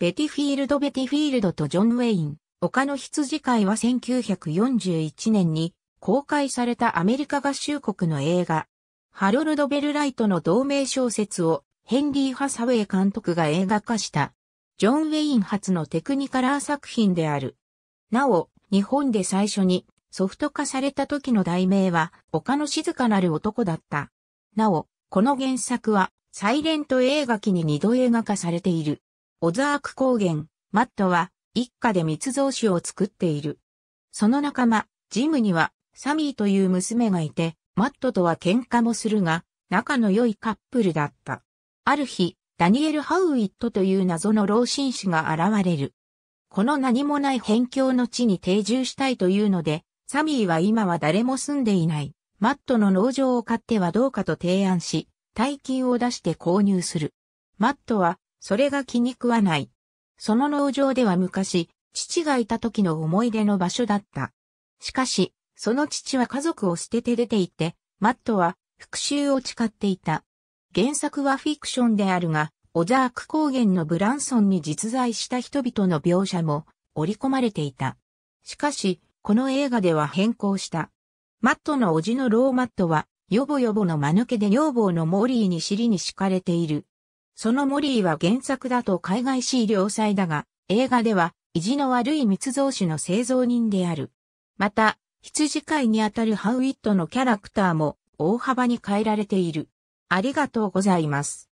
ベティフィールド・ベティフィールドとジョン・ウェイン、丘の羊飼いは1941年に公開されたアメリカ合衆国の映画、ハロルド・ベルライトの同名小説をヘンリー・ハサウェイ監督が映画化した、ジョン・ウェイン初のテクニカラー作品である。なお、日本で最初にソフト化された時の題名は、丘の静かなる男だった。なお、この原作は、サイレント映画機に二度映画化されている。オザーク高原、マットは一家で密造酒を作っている。その仲間、ジムにはサミーという娘がいて、マットとは喧嘩もするが、仲の良いカップルだった。ある日、ダニエル・ハウイットという謎の老紳士が現れる。この何もない辺境の地に定住したいというので、サミーは今は誰も住んでいない。マットの農場を買ってはどうかと提案し、大金を出して購入する。マットはそれが気に食わない。その農場では昔、父がいた時の思い出の場所だった。しかし、その父は家族を捨てて出ていて、マットは復讐を誓っていた。原作はフィクションであるが、オザーク高原のブランソンに実在した人々の描写も織り込まれていた。しかし、この映画では変更した。マットの叔父のローマットは、よぼよぼの間抜けで女房のモーリーに尻に敷かれている。そのモリーは原作だと海外資料祭だが、映画では意地の悪い密造酒の製造人である。また、羊飼いにあたるハウイットのキャラクターも大幅に変えられている。ありがとうございます。